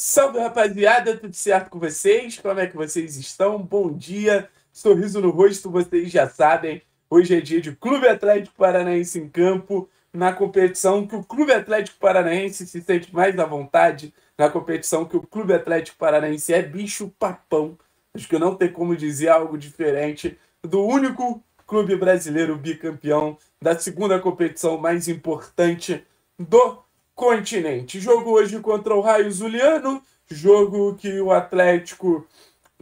Salve rapaziada, tudo certo com vocês? Como é que vocês estão? Bom dia, sorriso no rosto, vocês já sabem. Hoje é dia de Clube Atlético Paranaense em campo, na competição que o Clube Atlético Paranaense se sente mais à vontade, na competição que o Clube Atlético Paranaense é bicho-papão. Acho que não tem como dizer algo diferente do único clube brasileiro bicampeão da segunda competição mais importante do continente. Jogo hoje contra o Raio Zuliano, jogo que o Atlético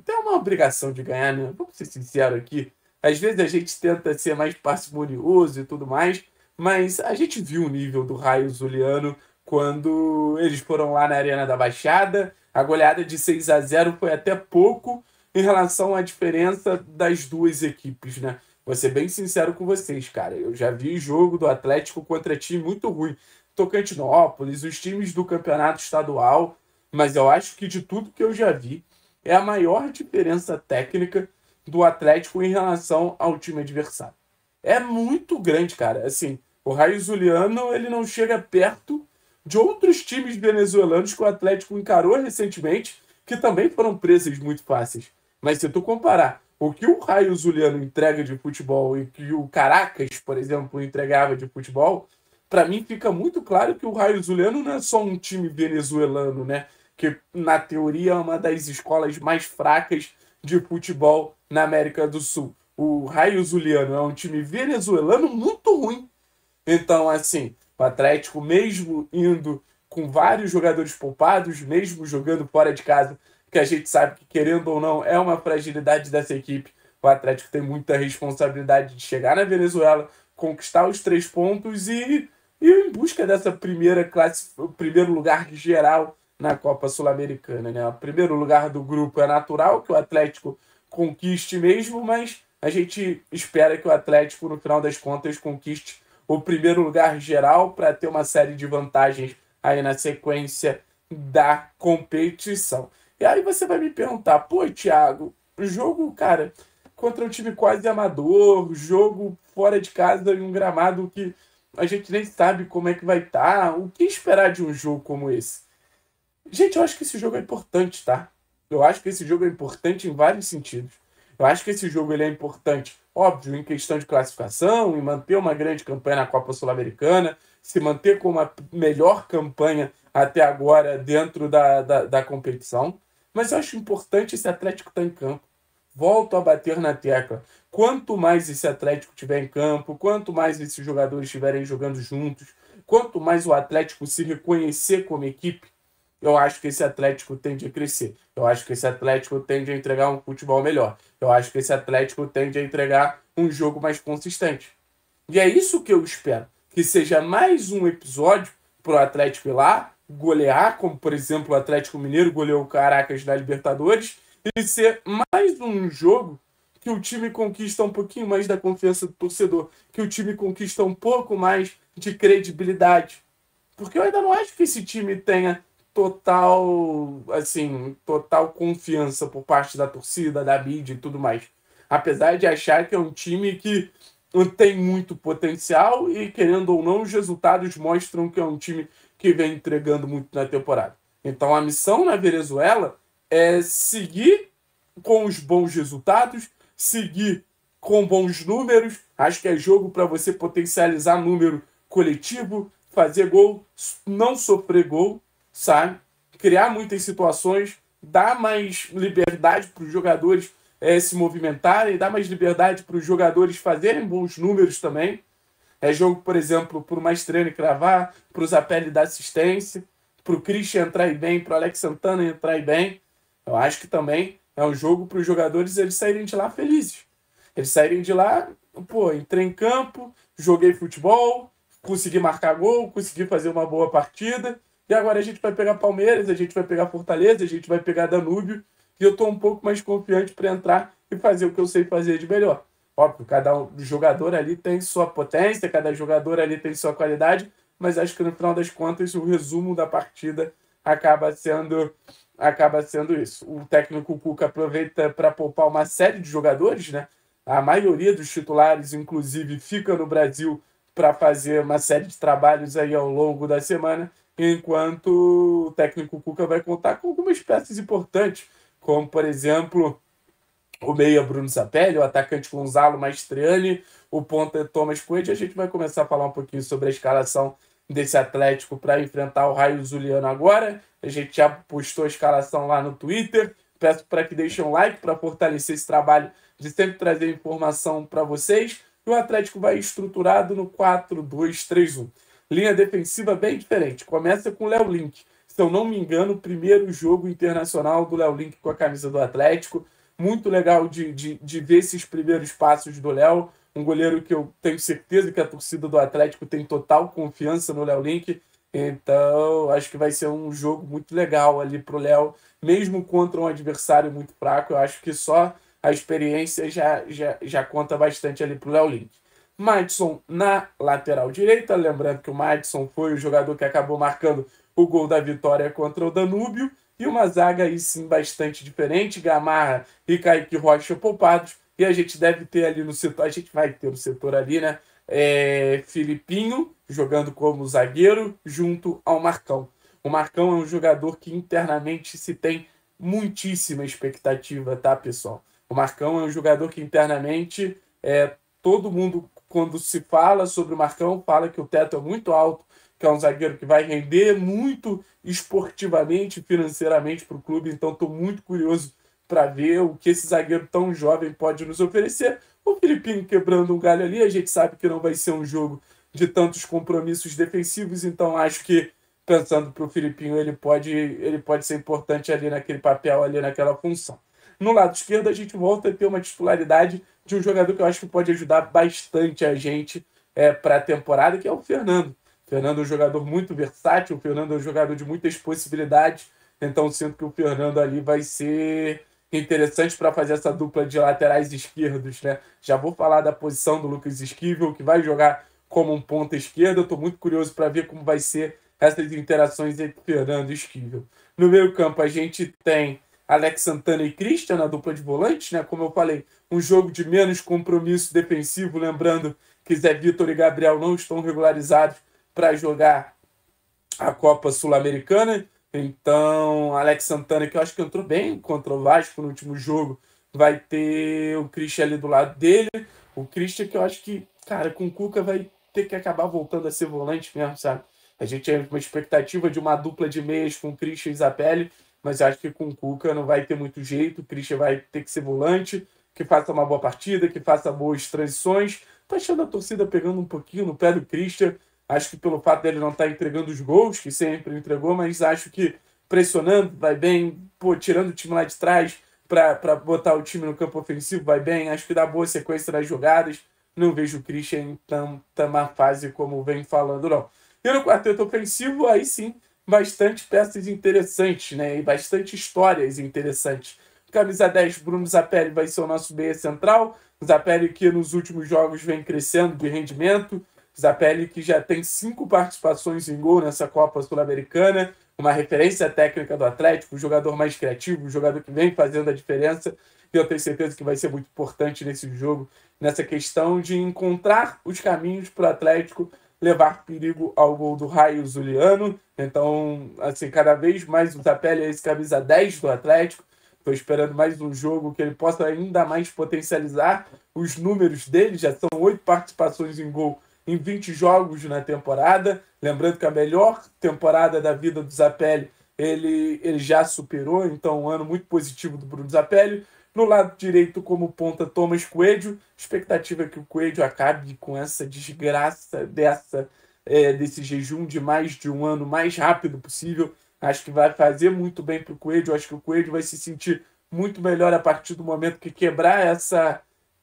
tem uma obrigação de ganhar, né? Vamos ser sinceros aqui. Às vezes a gente tenta ser mais parcimonioso e tudo mais, mas a gente viu o nível do Raio Zuliano quando eles foram lá na Arena da Baixada. A goleada de 6 a 0 foi até pouco em relação à diferença das duas equipes, né? Vou ser bem sincero com vocês, cara. Eu já vi jogo do Atlético contra time muito ruim. Tocantinópolis, os times do campeonato estadual, mas eu acho que de tudo que eu já vi, é a maior diferença técnica do Atlético em relação ao time adversário. É muito grande, cara. Assim, o Raio Zuliano ele não chega perto de outros times venezuelanos que o Atlético encarou recentemente, que também foram presas muito fáceis. Mas se tu comparar o que o Raio Zuliano entrega de futebol e que o Caracas, por exemplo, entregava de futebol, para mim fica muito claro que o Raio Zuliano não é só um time venezuelano, né? Que na teoria é uma das escolas mais fracas de futebol na América do Sul. O Raio Zuliano é um time venezuelano muito ruim. Então, assim, o Atlético, mesmo indo com vários jogadores poupados, mesmo jogando fora de casa, que a gente sabe que, querendo ou não, é uma fragilidade dessa equipe, o Atlético tem muita responsabilidade de chegar na Venezuela, conquistar os três pontos e e em busca dessa primeira classe, primeiro lugar geral na Copa Sul-Americana. Né? O primeiro lugar do grupo é natural que o Atlético conquiste mesmo, mas a gente espera que o Atlético, no final das contas, conquiste o primeiro lugar geral para ter uma série de vantagens aí na sequência da competição. E aí você vai me perguntar, pô, Thiago, jogo, cara, contra um time quase amador, jogo fora de casa em um gramado que a gente nem sabe como é que vai estar. Tá. O que esperar de um jogo como esse? Gente, eu acho que esse jogo é importante, tá? Eu acho que esse jogo é importante em vários sentidos. Eu acho que esse jogo ele é importante, óbvio, em questão de classificação, em manter uma grande campanha na Copa Sul-Americana, se manter com uma melhor campanha até agora dentro da, da, da competição. Mas eu acho importante esse Atlético estar tá em campo. Volto a bater na tecla. Quanto mais esse Atlético tiver em campo, quanto mais esses jogadores estiverem jogando juntos, quanto mais o Atlético se reconhecer como equipe, eu acho que esse Atlético tende a crescer. Eu acho que esse Atlético tende a entregar um futebol melhor. Eu acho que esse Atlético tende a entregar um jogo mais consistente. E é isso que eu espero. Que seja mais um episódio para o Atlético ir lá, golear, como por exemplo o Atlético Mineiro goleou o Caracas na Libertadores, e ser mais um jogo que o time conquista um pouquinho mais da confiança do torcedor, que o time conquista um pouco mais de credibilidade. Porque eu ainda não acho que esse time tenha total, assim, total confiança por parte da torcida, da mídia e tudo mais. Apesar de achar que é um time que tem muito potencial e, querendo ou não, os resultados mostram que é um time que vem entregando muito na temporada. Então, a missão na Venezuela é seguir com os bons resultados seguir com bons números. Acho que é jogo para você potencializar número coletivo, fazer gol, não sofrer gol, sabe? Criar muitas situações, dar mais liberdade para os jogadores é, se movimentarem, dar mais liberdade para os jogadores fazerem bons números também. É jogo, por exemplo, para o Maestrano cravar, para o Zapelli dar assistência, para o Christian entrar e bem, para o Alex Santana entrar e bem. Eu acho que também é um jogo para os jogadores eles saírem de lá felizes. Eles saírem de lá, pô, entrei em campo, joguei futebol, consegui marcar gol, consegui fazer uma boa partida. E agora a gente vai pegar Palmeiras, a gente vai pegar Fortaleza, a gente vai pegar Danúbio. E eu estou um pouco mais confiante para entrar e fazer o que eu sei fazer de melhor. Óbvio, cada jogador ali tem sua potência, cada jogador ali tem sua qualidade, mas acho que no final das contas o resumo da partida acaba sendo acaba sendo isso. O técnico Cuca aproveita para poupar uma série de jogadores, né? A maioria dos titulares, inclusive, fica no Brasil para fazer uma série de trabalhos aí ao longo da semana, enquanto o técnico Cuca vai contar com algumas peças importantes, como, por exemplo, o meia Bruno Sapelli, o atacante Gonzalo Maestriani, o ponta Thomas Coelho. A gente vai começar a falar um pouquinho sobre a escalação desse Atlético para enfrentar o Raio Zuliano agora. A gente já postou a escalação lá no Twitter. Peço para que deixem um like para fortalecer esse trabalho de sempre trazer informação para vocês. E o Atlético vai estruturado no 4-2-3-1. Linha defensiva bem diferente. Começa com o Léo Link. Se eu não me engano, o primeiro jogo internacional do Léo Link com a camisa do Atlético. Muito legal de, de, de ver esses primeiros passos do Léo um goleiro que eu tenho certeza que a torcida do Atlético tem total confiança no Léo Link. Então, acho que vai ser um jogo muito legal ali pro Léo, mesmo contra um adversário muito fraco. Eu acho que só a experiência já, já, já conta bastante ali pro Léo Link. Madison na lateral direita, lembrando que o Madison foi o jogador que acabou marcando o gol da vitória contra o Danúbio. E uma zaga aí sim bastante diferente, Gamarra e Kaique Rocha poupados, e a gente deve ter ali no setor, a gente vai ter no setor ali, né? É, Filipinho jogando como zagueiro junto ao Marcão. O Marcão é um jogador que internamente se tem muitíssima expectativa, tá, pessoal? O Marcão é um jogador que internamente é, todo mundo, quando se fala sobre o Marcão, fala que o teto é muito alto, que é um zagueiro que vai render muito esportivamente, financeiramente para o clube. Então, estou muito curioso para ver o que esse zagueiro tão jovem pode nos oferecer. O Filipinho quebrando um galho ali, a gente sabe que não vai ser um jogo de tantos compromissos defensivos, então acho que pensando para o Filipinho, ele pode, ele pode ser importante ali naquele papel, ali naquela função. No lado esquerdo, a gente volta a ter uma titularidade de um jogador que eu acho que pode ajudar bastante a gente é, para a temporada, que é o Fernando. O Fernando é um jogador muito versátil, o Fernando é um jogador de muitas possibilidades, então sinto que o Fernando ali vai ser interessante para fazer essa dupla de laterais esquerdos, né? Já vou falar da posição do Lucas Esquivel, que vai jogar como um ponta esquerda. Estou muito curioso para ver como vai ser essas interações entre Fernando e Esquivel. No meio campo, a gente tem Alex Santana e Christian na dupla de volantes, né? Como eu falei, um jogo de menos compromisso defensivo, lembrando que Zé Vitor e Gabriel não estão regularizados para jogar a Copa Sul-Americana. Então, Alex Santana, que eu acho que entrou bem contra o Vasco no último jogo, vai ter o Christian ali do lado dele. O Christian, que eu acho que, cara, com o Cuca vai ter que acabar voltando a ser volante mesmo, sabe? A gente tinha é uma expectativa de uma dupla de meias com o Christian e Isabelle, mas acho que com o Cuca não vai ter muito jeito. O Christian vai ter que ser volante, que faça uma boa partida, que faça boas transições. Tá achando a torcida pegando um pouquinho no pé do Christian. Acho que pelo fato dele não estar tá entregando os gols que sempre entregou, mas acho que pressionando vai bem, pô, tirando o time lá de trás para botar o time no campo ofensivo vai bem. Acho que dá boa sequência nas jogadas. Não vejo o Christian em tão, tão má fase como vem falando, não. E no quarteto ofensivo, aí sim, bastante peças interessantes, né? E bastante histórias interessantes. Camisa 10, Bruno Zapelli vai ser o nosso meia central. Zapelli que nos últimos jogos vem crescendo de rendimento, Zapelli, que já tem cinco participações em gol nessa Copa Sul-Americana, uma referência técnica do Atlético, o um jogador mais criativo, o um jogador que vem fazendo a diferença, e eu tenho certeza que vai ser muito importante nesse jogo, nessa questão de encontrar os caminhos para o Atlético levar perigo ao gol do Raio Zuliano. Então, assim, cada vez mais o Zapelli é esse camisa 10 do Atlético. Estou esperando mais um jogo que ele possa ainda mais potencializar os números dele. Já são oito participações em gol em 20 jogos na temporada. Lembrando que a melhor temporada da vida do Zapelli ele, ele já superou, então um ano muito positivo do Bruno Zapelli. No lado direito, como ponta, Thomas Coelho. Expectativa é que o Coelho acabe com essa desgraça dessa é, desse jejum de mais de um ano, mais rápido possível. Acho que vai fazer muito bem para o Coelho. Acho que o Coelho vai se sentir muito melhor a partir do momento que quebrar essa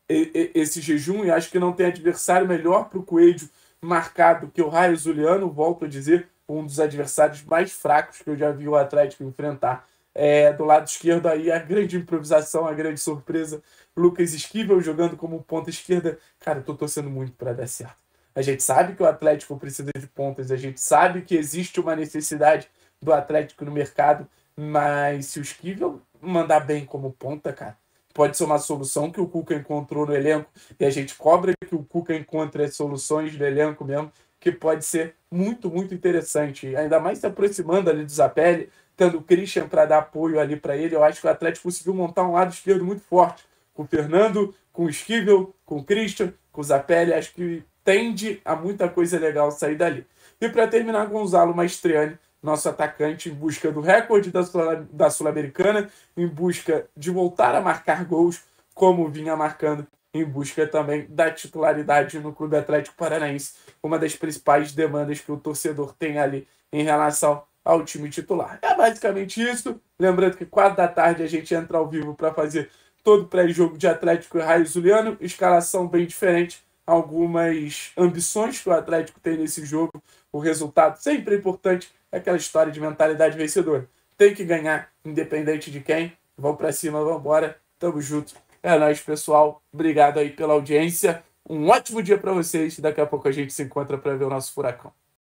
esse jejum e acho que não tem adversário melhor para o Coelho marcado que o Raio Zuliano, volto a dizer, um dos adversários mais fracos que eu já vi o Atlético enfrentar. É, do lado esquerdo aí a grande improvisação, a grande surpresa, Lucas Esquivel jogando como ponta esquerda. Cara, eu tô torcendo muito para dar certo. A gente sabe que o Atlético precisa de pontas, a gente sabe que existe uma necessidade do Atlético no mercado, mas se o Esquivel mandar bem como ponta, cara, pode ser uma solução que o Cuca encontrou no elenco, e a gente cobra que o Cuca encontre as soluções do elenco mesmo, que pode ser muito, muito interessante. Ainda mais se aproximando ali do Zapelli, tendo o Christian para dar apoio ali para ele, eu acho que o Atlético conseguiu montar um lado esquerdo muito forte, com o Fernando, com o Esquivel, com o Christian, com o Zapelli, acho que tende a muita coisa legal sair dali. E para terminar, Gonzalo Maestriani, nosso atacante em busca do recorde da Sul-Americana, em busca de voltar a marcar gols, como vinha marcando, em busca também da titularidade no Clube Atlético Paranaense, uma das principais demandas que o torcedor tem ali em relação ao time titular. É basicamente isso. Lembrando que quatro da tarde a gente entra ao vivo para fazer todo o pré-jogo de Atlético e Raio Zuliano, escalação bem diferente, algumas ambições que o Atlético tem nesse jogo. O resultado sempre é importante, é aquela história de mentalidade vencedora. Tem que ganhar, independente de quem. Vamos para cima, vamos embora. Tamo junto. É nóis, pessoal. Obrigado aí pela audiência. Um ótimo dia para vocês. Daqui a pouco a gente se encontra para ver o nosso furacão.